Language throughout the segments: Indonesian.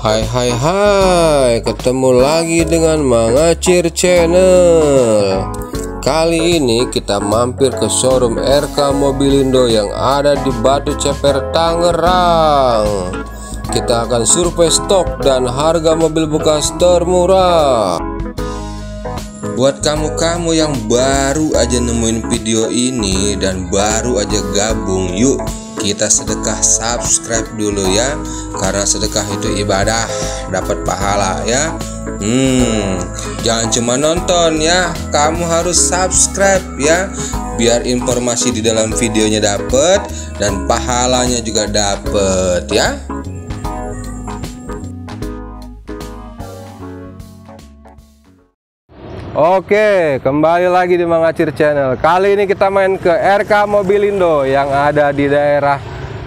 Hai hai hai Ketemu lagi dengan Mangacir Channel Kali ini kita mampir ke showroom RK Mobilindo yang ada di Batu Ceper Tangerang Kita akan survei stok dan harga mobil bekas termurah Buat kamu-kamu yang baru aja nemuin video ini dan baru aja gabung yuk kita sedekah subscribe dulu ya karena sedekah itu ibadah dapat pahala ya hmm jangan cuma nonton ya kamu harus subscribe ya biar informasi di dalam videonya dapat dan pahalanya juga dapat ya Oke, kembali lagi di Mangacir Channel. Kali ini kita main ke RK Mobilindo yang ada di daerah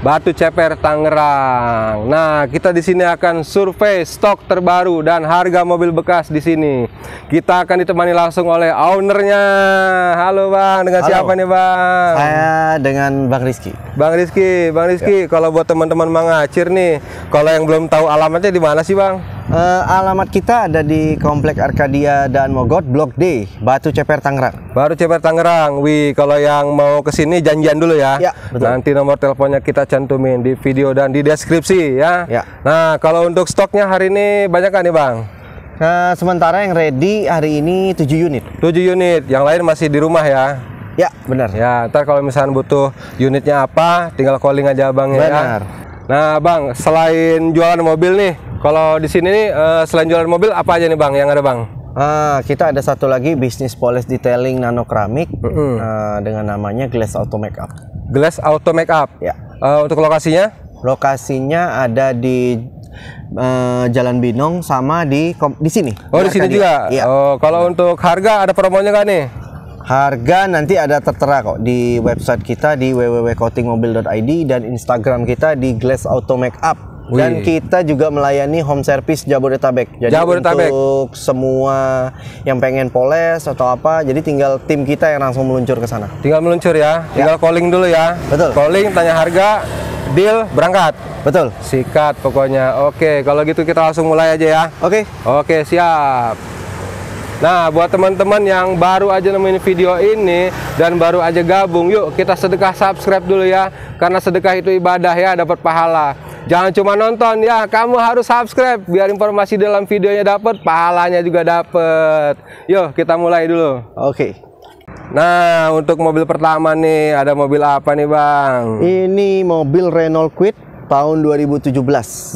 Batu Ceper, Tangerang. Nah, kita di sini akan survei stok terbaru dan harga mobil bekas di sini. Kita akan ditemani langsung oleh ownernya. Halo Bang, dengan Halo. siapa nih Bang? Saya dengan Bang Rizky. Bang Rizky, Bang Rizky, ya. kalau buat teman-teman Mangacir nih, kalau yang belum tahu alamatnya di mana sih Bang? Uh, alamat kita ada di Komplek Arkadia dan Mogot, Blok D, Batu Ceper Tangerang. Baru Ceper Tangerang. Wih, kalau yang mau ke sini janjian dulu ya. ya betul. Nanti nomor teleponnya kita cantumin di video dan di deskripsi ya. ya. Nah, kalau untuk stoknya hari ini banyak kan nih, Bang? Nah, sementara yang ready hari ini 7 unit. 7 unit. Yang lain masih di rumah ya. Ya, benar. Ya, ntar kalau misalnya butuh unitnya apa, tinggal calling aja Bang ya. Benar. Nah, Bang, selain jualan mobil nih, kalau di sini nih uh, selain jualan mobil apa aja nih Bang yang ada Bang? Uh, kita ada satu lagi bisnis polis detailing nano keramik mm -hmm. uh, eh, dengan namanya Glass Auto Makeup. Glass Auto Makeup. Ya. Uh, untuk lokasinya? Lokasinya ada di uh, Jalan Binong sama di di sini. Oh, di sini juga. Iya. Oh, kalau nah. untuk harga ada promonya nggak nih? Harga nanti ada tertera kok di website kita di www.coatingmobil.id dan Instagram kita di Glass Auto Makeup. Wih. Oh, dan iya. kita juga melayani home service Jabodetabek. Jadi Jabodetabek. untuk semua yang pengen poles atau apa, jadi tinggal tim kita yang langsung meluncur ke sana. Tinggal meluncur ya, ya. tinggal ya. calling dulu ya. Betul. Calling, tanya harga, deal, berangkat. Betul. Sikat pokoknya. Oke, kalau gitu kita langsung mulai aja ya. Oke. Oke, siap. Nah, buat teman-teman yang baru aja nemuin video ini dan baru aja gabung, yuk kita sedekah subscribe dulu ya. Karena sedekah itu ibadah ya, dapat pahala. Jangan cuma nonton ya, kamu harus subscribe biar informasi dalam videonya dapat, pahalanya juga dapat. Yo, kita mulai dulu. Oke. Nah, untuk mobil pertama nih, ada mobil apa nih, Bang? Ini mobil Renault Quid tahun 2017.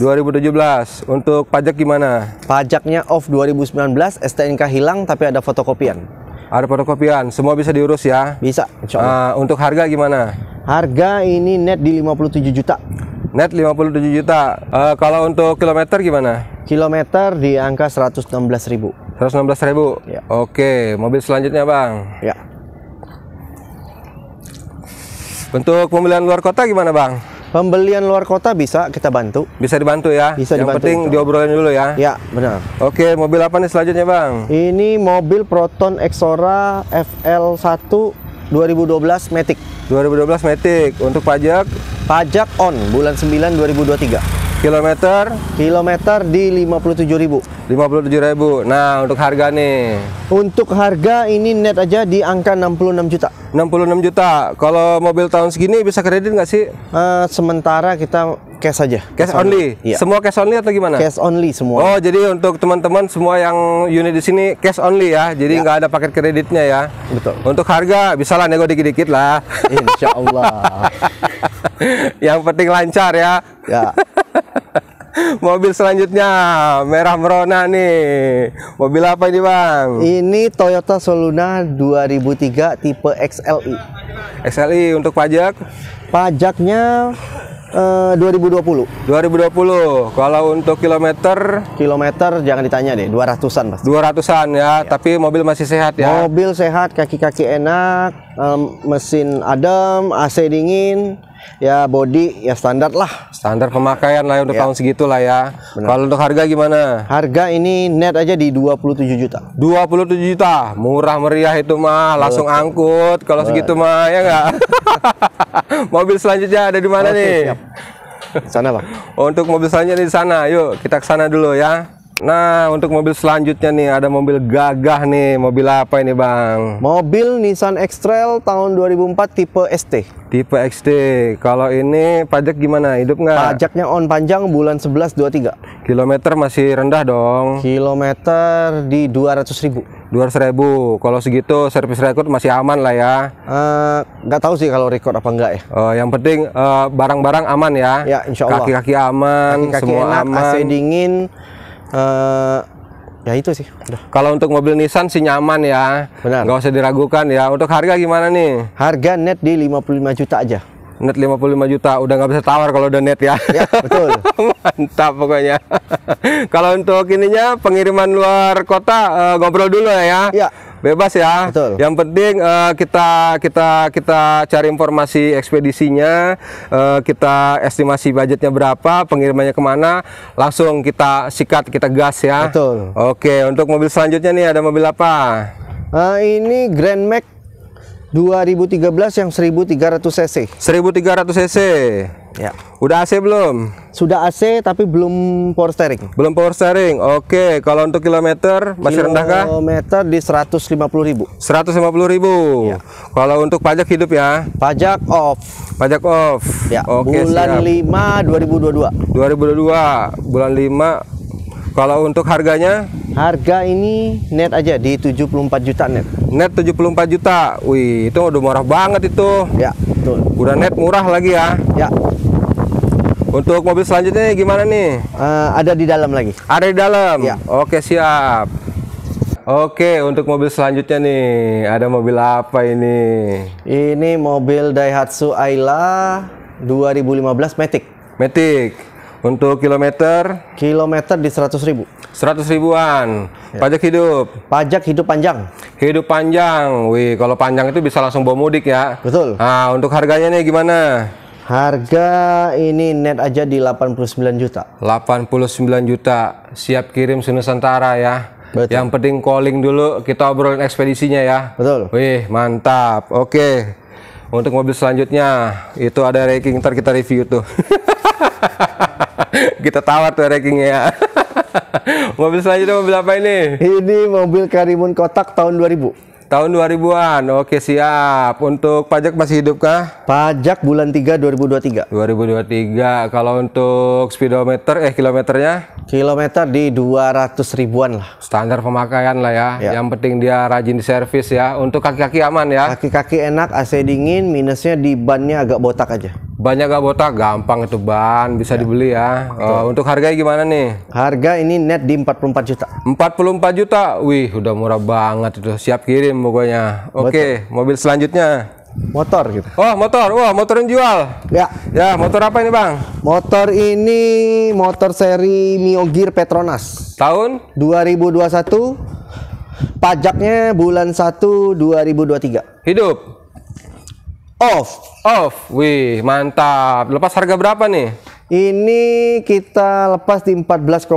2017. Untuk pajak gimana? Pajaknya off 2019, STNK hilang tapi ada fotokopian. Ada fotokopian, semua bisa diurus ya? Bisa, Uh, untuk harga gimana? Harga ini net di 57 juta. Net 57 juta. Uh, kalau untuk kilometer gimana? Kilometer di angka 116 ribu. 116 ribu? Ya. Oke, mobil selanjutnya Bang. Ya. Untuk pembelian luar kota gimana Bang? Pembelian luar kota bisa kita bantu. Bisa dibantu ya. Bisa Yang dibantu. penting itu. diobrolin dulu ya. Ya, benar. Oke, mobil apa nih selanjutnya, Bang? Ini mobil Proton Exora FL1 2012 Matic. 2012 Matic untuk pajak pajak on bulan 9 2023. Kilometer? Kilometer di 57.000. 57.000. Nah, untuk harga nih. Untuk harga ini net aja di angka 66 juta. 66 juta. Kalau mobil tahun segini bisa kredit nggak sih? Uh, sementara kita cash aja. Cash, cash only. Ya. Semua cash only atau gimana? Cash only semua. Oh, jadi untuk teman-teman semua yang unit di sini cash only ya. Jadi iya. nggak ya. ada paket kreditnya ya. Betul. Untuk harga bisa lah nego dikit-dikit lah. Insya Allah. yang penting lancar ya. Ya. Mobil selanjutnya merah merona nih. Mobil apa ini, Bang? Ini Toyota Soluna 2003 tipe XLI. XLI untuk pajak? Pajaknya eh, 2020. 2020. Kalau untuk kilometer? Kilometer jangan ditanya deh, 200-an pasti. 200-an ya, ya, tapi mobil masih sehat ya. Mobil sehat, kaki-kaki enak, mesin adem, AC dingin ya body ya standar lah standar pemakaian lah ya, untuk ya. tahun segitu lah ya kalau untuk harga gimana harga ini net aja di 27 juta 27 juta murah meriah itu mah langsung angkut kalau segitu mah ya enggak mobil selanjutnya ada di mana Oke, nih siap. sana bang untuk mobil selanjutnya di sana yuk kita ke sana dulu ya Nah, untuk mobil selanjutnya nih ada mobil gagah nih. Mobil apa ini, Bang? Mobil Nissan X-Trail tahun 2004 tipe ST. Tipe XT. Kalau ini pajak gimana? Hidup nggak? Pajaknya on panjang bulan 11 23. Kilometer masih rendah dong. Kilometer di 200 ribu. 200 ribu. Kalau segitu servis record masih aman lah ya. Eh, nggak uh, tahu sih kalau record apa enggak ya. Uh, yang penting eh, barang-barang uh, aman ya. Ya, insya Allah. Kaki-kaki aman, Kaki -kaki semua enak, aman. AC dingin, uh, ya itu sih udah. kalau untuk mobil Nissan sih nyaman ya benar nggak usah diragukan ya untuk harga gimana nih harga net di 55 juta aja net 55 juta udah nggak bisa tawar kalau udah net ya, ya betul mantap pokoknya kalau untuk ininya pengiriman luar kota uh, ngobrol dulu ya ya bebas ya. Betul. Yang penting uh, kita kita kita cari informasi ekspedisinya, uh, kita estimasi budgetnya berapa, pengirimannya kemana, langsung kita sikat, kita gas ya. Betul. Oke, untuk mobil selanjutnya nih ada mobil apa? Uh, ini Grand Max 2013 yang 1300 cc. 1300 cc. Ya. Udah AC belum? Sudah AC tapi belum power steering. Belum power steering. Oke, kalau untuk kilometer masih kilometer rendah kah? Kilometer di 150.000. 150.000. Ya. Kalau untuk pajak hidup ya? Pajak off. Pajak off. Ya. Oke, bulan siap. 5 2022. 2022. Bulan 5 kalau untuk harganya? Harga ini net aja di 74 juta net. Net 74 juta. Wih, itu udah murah banget itu. Ya, betul. Udah net murah lagi ya. Ya. Untuk mobil selanjutnya gimana nih? Uh, ada di dalam lagi. Ada di dalam. Ya. Oke siap. Oke untuk mobil selanjutnya nih ada mobil apa ini? Ini mobil Daihatsu Ayla 2015 Matic. Matic. Untuk kilometer? Kilometer di 100 ribu. 100 ribuan. Ya. Pajak hidup? Pajak hidup panjang. Hidup panjang. Wih, kalau panjang itu bisa langsung bawa mudik ya. Betul. Nah, untuk harganya nih gimana? Harga ini net aja di 89 juta. 89 juta. Siap kirim ke Nusantara ya. Betul. Yang penting calling dulu kita obrolin ekspedisinya ya. Betul. Wih, mantap. Oke. Untuk mobil selanjutnya itu ada ranking ntar kita review tuh. kita tawar tuh rankingnya ya. mobil selanjutnya mobil apa ini? Ini mobil Karimun Kotak tahun 2000. Tahun 2000-an. Oke, siap. Untuk pajak masih hidup kah? Pajak bulan 3 2023. 2023. Kalau untuk speedometer eh kilometernya? Kilometer di 200 ribuan lah. Standar pemakaian lah ya. ya. Yang penting dia rajin di servis ya. Untuk kaki-kaki aman ya. Kaki-kaki enak, AC dingin, minusnya di bannya agak botak aja banyak gak botak gampang itu ban bisa ya. dibeli ya uh, untuk harganya gimana nih harga ini net di 44 juta 44 juta wih udah murah banget itu siap kirim pokoknya oke okay, mobil selanjutnya motor gitu oh motor wah motor yang jual ya ya motor apa ini bang motor ini motor seri Mio Gear Petronas tahun 2021 pajaknya bulan 1 2023 hidup off. Off. Wih, mantap. Lepas harga berapa nih? Ini kita lepas di 14,9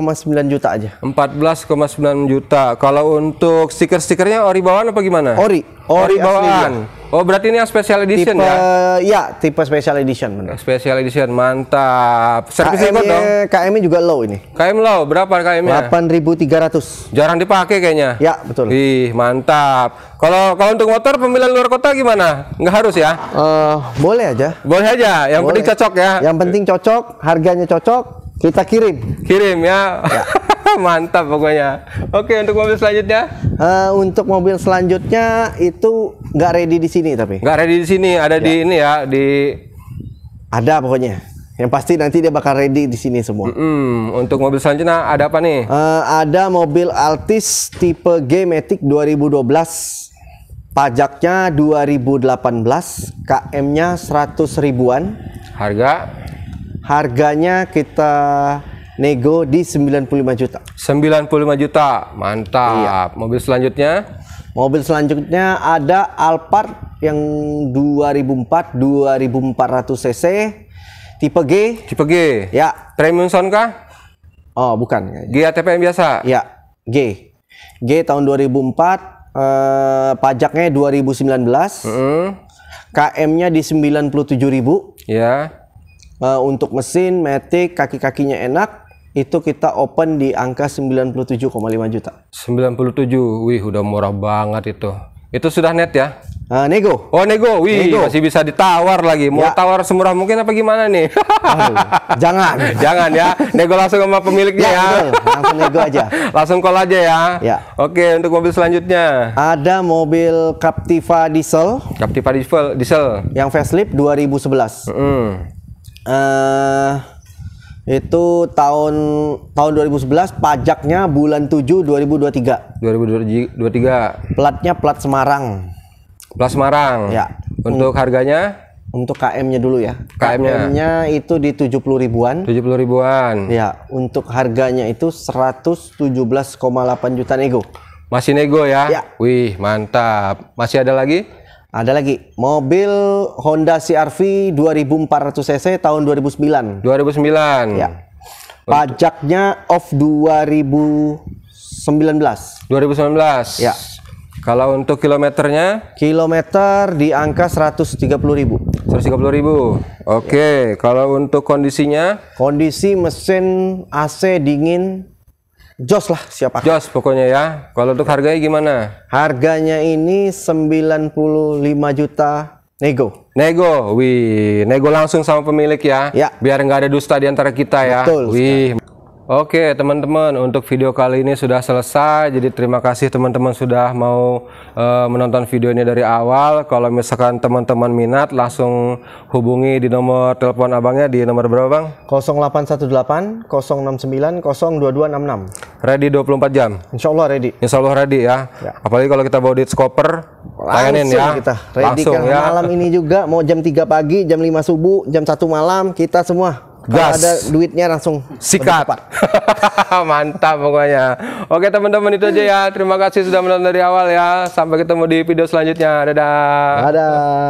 juta aja. 14,9 juta. Kalau untuk stiker-stikernya ori bawaan apa gimana? Ori. Oh, di bawaan. Ya? Oh, berarti ini yang special edition tipe, ya? Iya, tipe special edition benar. Special edition, mantap. Service KM dong. KM-nya juga low ini. KM low, berapa KM-nya? ratus. Jarang dipakai kayaknya. Ya, betul. Ih, mantap. Kalau kalau untuk motor pemilihan luar kota gimana? Nggak harus ya? Uh, boleh aja. Boleh aja, yang boleh. penting cocok ya. Yang penting cocok, harganya cocok, kita kirim. Kirim ya. ya. Mantap pokoknya. Oke, untuk mobil selanjutnya? Uh, untuk mobil selanjutnya itu nggak ready di sini tapi. Nggak ready di sini, ada ya. di ini ya, di ada pokoknya. Yang pasti nanti dia bakal ready di sini semua. Mm -hmm. Untuk mobil selanjutnya ada apa nih? Uh, ada mobil Altis tipe G Matic 2012. Pajaknya 2018, KM-nya 100 ribuan. Harga? Harganya kita nego di 95 juta. 95 juta. Mantap. Iya. Mobil selanjutnya? Mobil selanjutnya ada Alphard yang 2004 2400 cc tipe G. Tipe G. Ya. Premium sound kah? Oh, bukan. G yang biasa. Ya, G. G tahun 2004 eh, pajaknya 2019. Mm -hmm. KM-nya di 97.000. Ya. Uh, untuk mesin, metik, kaki-kakinya enak itu kita open di angka 97,5 juta. 97, wih udah murah banget itu. Itu sudah net ya? Uh, nego. Oh nego, wih nego. masih bisa ditawar lagi. Mau ya. tawar semurah mungkin apa gimana nih? Aduh, jangan. jangan ya. Nego langsung sama pemiliknya ya. ya. Langsung nego aja. langsung call aja ya. ya. Oke, untuk mobil selanjutnya. Ada mobil Captiva diesel. Captiva diesel, diesel. Yang facelift 2011. Mm. Uh, itu tahun tahun 2011 pajaknya bulan 7 2023. 2023. Platnya plat Semarang. Plat Semarang. Ya. Untuk harganya untuk KM-nya dulu ya. KM-nya KM-nya itu di 70 ribuan. 70 ribuan. Ya, untuk harganya itu 117,8 juta nego. Masih nego ya? ya. Wih, mantap. Masih ada lagi? Ada lagi mobil Honda CRV 2400 cc tahun 2009. 2009. Ya. Pajaknya off 2019. 2019. Ya. Kalau untuk kilometernya? Kilometer di angka 130.000. 130.000. Oke, Ya. kalau untuk kondisinya? Kondisi mesin AC dingin Jos lah siapa? Jos pokoknya ya. Kalau untuk harganya gimana? Harganya ini 95 juta nego. Nego, wih, nego langsung sama pemilik ya. ya. Biar nggak ada dusta di antara kita ya. Betul. Wih. Sekali. Oke teman-teman untuk video kali ini sudah selesai jadi terima kasih teman-teman sudah mau uh, menonton video ini dari awal kalau misalkan teman-teman minat langsung hubungi di nomor telepon abangnya di nomor berapa bang? 0818 069 0266 ready 24 jam. Insya Allah ready. Insya Allah ready ya. ya. Apalagi kalau kita bawa di skoper, layanin ya. Kita ready kan? Langsung, ya. malam ini juga mau jam 3 pagi, jam 5 subuh, jam 1 malam kita semua Gas. Kalau ada duitnya langsung sikat. Mantap pokoknya. Oke teman-teman itu aja ya. Terima kasih sudah menonton dari awal ya. Sampai ketemu di video selanjutnya. Dadah. Dadah.